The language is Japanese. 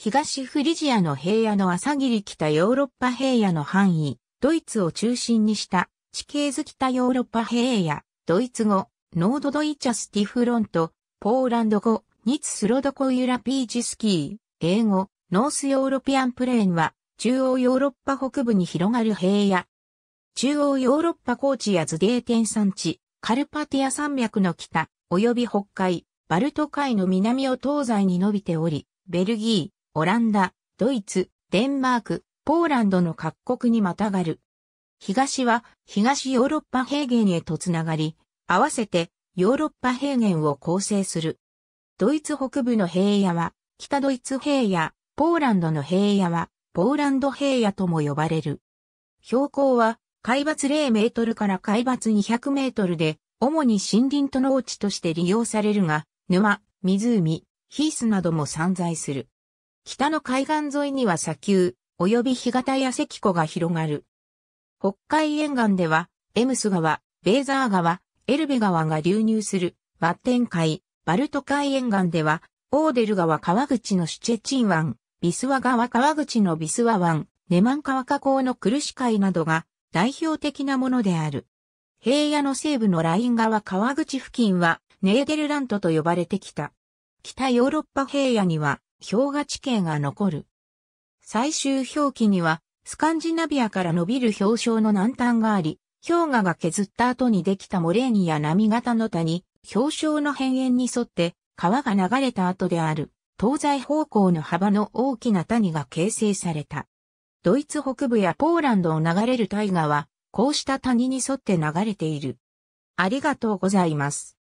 東フリジアの平野の朝霧北ヨーロッパ平野の範囲、ドイツを中心にした地形図北ヨーロッパ平野、ドイツ語、ノードドイチャスティフロント、ポーランド語、ニツスロドコユラピージスキー、英語、ノースヨーロピアンプレーンは、中央ヨーロッパ北部に広がる平野。中央ヨーロッパ高地やズデーテン山地、カルパティア山脈の北、及び北海、バルト海の南を東西に伸びており、ベルギー、オランダ、ドイツ、デンマーク、ポーランドの各国にまたがる。東は東ヨーロッパ平原へとつながり、合わせてヨーロッパ平原を構成する。ドイツ北部の平野は北ドイツ平野、ポーランドの平野はポーランド平野とも呼ばれる。標高は海抜0メートルから海抜200メートルで、主に森林と農地として利用されるが、沼、湖、ヒースなども散在する。北の海岸沿いには砂丘、及び干潟や石湖が広がる。北海沿岸では、エムス川、ベーザー川、エルベ川が流入する、バッテン海、バルト海沿岸では、オーデル川川口のシュチェチン湾、ビスワ川川口のビスワ湾、ネマン川河口のクルシ海などが代表的なものである。平野の西部のライン川川口付近はネーデルラントと呼ばれてきた。北ヨーロッパ平野には氷河地形が残る。最終氷期には、スカンジナビアから伸びる氷床の南端があり、氷河が削った後にできたモレーニや波形の谷、氷床の辺縁に沿って川が流れた後である東西方向の幅の大きな谷が形成された。ドイツ北部やポーランドを流れる大河は、こうした谷に沿って流れている。ありがとうございます。